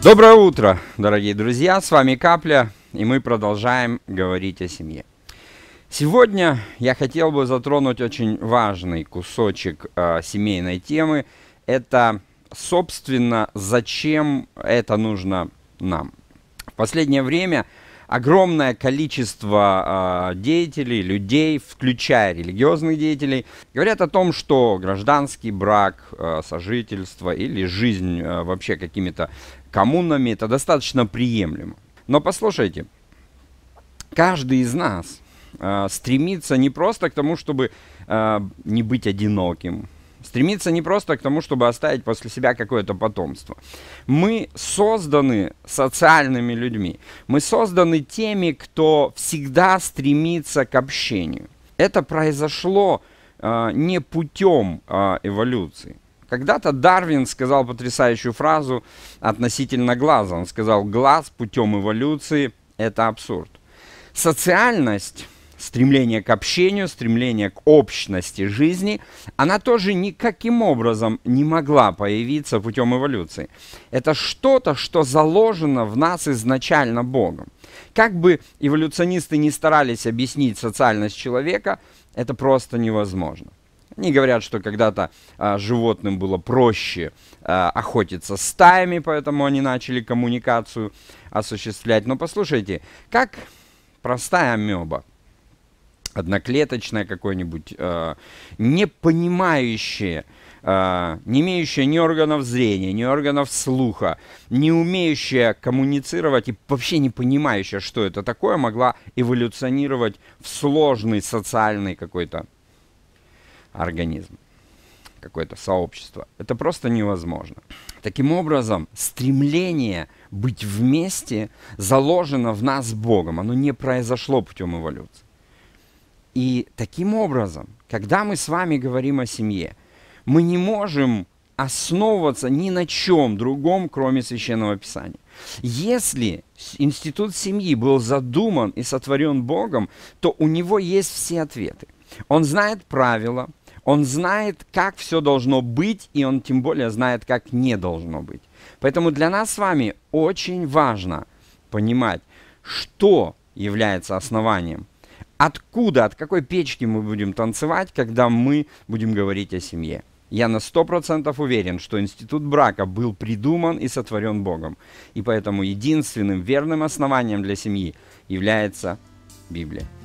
Доброе утро, дорогие друзья! С вами Капля, и мы продолжаем говорить о семье. Сегодня я хотел бы затронуть очень важный кусочек э, семейной темы. Это, собственно, зачем это нужно нам. В последнее время огромное количество э, деятелей, людей, включая религиозных деятелей, говорят о том, что гражданский брак, э, сожительство или жизнь э, вообще какими-то коммунами это достаточно приемлемо. Но послушайте, каждый из нас э, стремится не просто к тому, чтобы э, не быть одиноким, Стремиться не просто к тому, чтобы оставить после себя какое-то потомство. Мы созданы социальными людьми. Мы созданы теми, кто всегда стремится к общению. Это произошло э, не путем э, эволюции. Когда-то Дарвин сказал потрясающую фразу относительно глаза. Он сказал, глаз путем эволюции – это абсурд. Социальность стремление к общению, стремление к общности жизни, она тоже никаким образом не могла появиться путем эволюции. Это что-то, что заложено в нас изначально Богом. Как бы эволюционисты не старались объяснить социальность человека, это просто невозможно. Они говорят, что когда-то а, животным было проще а, охотиться стаями, поэтому они начали коммуникацию осуществлять. Но послушайте, как простая меба одноклеточное какое-нибудь, э, не понимающее, э, не имеющее ни органов зрения, ни органов слуха, не умеющее коммуницировать и вообще не понимающее, что это такое, могла эволюционировать в сложный социальный какой-то организм какое-то сообщество. Это просто невозможно. Таким образом, стремление быть вместе заложено в нас Богом. Оно не произошло путем эволюции. И таким образом, когда мы с вами говорим о семье, мы не можем основываться ни на чем другом, кроме Священного Писания. Если институт семьи был задуман и сотворен Богом, то у него есть все ответы. Он знает правила, он знает, как все должно быть, и он тем более знает, как не должно быть. Поэтому для нас с вами очень важно понимать, что является основанием – откуда, от какой печки мы будем танцевать, когда мы будем говорить о семье. Я на 100% уверен, что институт брака был придуман и сотворен Богом. И поэтому единственным верным основанием для семьи является Библия.